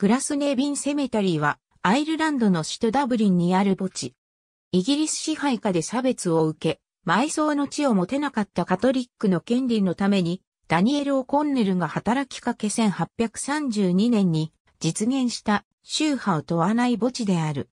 グラスネービンセメタリーは、アイルランドの首都ダブリンにある墓地。イギリス支配下で差別を受け、埋葬の地を持てなかったカトリックの権利のために、ダニエル・オコンネルが働きかけ1832年に実現した宗派を問わない墓地である。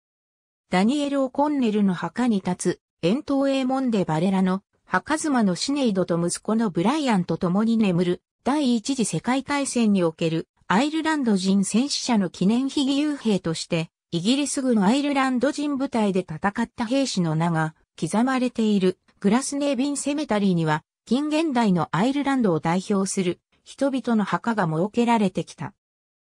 ダニエル・オコンネルの墓に立つ、遠ーモンデ・バレラの墓妻のシネイドと息子のブライアンと共に眠る第一次世界大戦におけるアイルランド人戦死者の記念碑義勇兵として、イギリス軍アイルランド人部隊で戦った兵士の名が刻まれているグラスネービンセメタリーには近現代のアイルランドを代表する人々の墓が設けられてきた。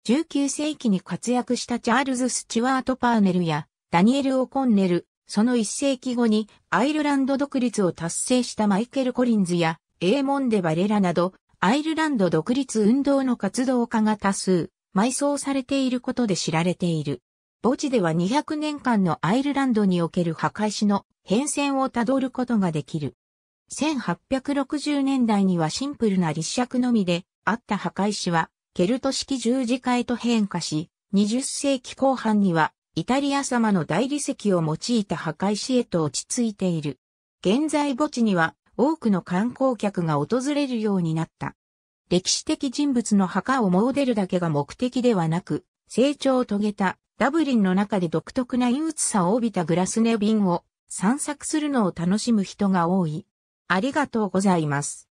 19世紀に活躍したチャールズ・スチュワート・パーネルやダニエル・オコンネル、その1世紀後にアイルランド独立を達成したマイケル・コリンズやエーモン・デ・バレラなどアイルランド独立運動の活動家が多数、埋葬されていることで知られている。墓地では200年間のアイルランドにおける墓石の変遷をたどることができる。1860年代にはシンプルな立尺のみであった墓石はケルト式十字架へと変化し、20世紀後半にはイタリア様の大理石を用いた墓石へと落ち着いている。現在墓地には多くの観光客が訪れるようになった。歴史的人物の墓を詣でるだけが目的ではなく、成長を遂げたダブリンの中で独特な憂鬱さを帯びたグラスネビンを散策するのを楽しむ人が多い。ありがとうございます。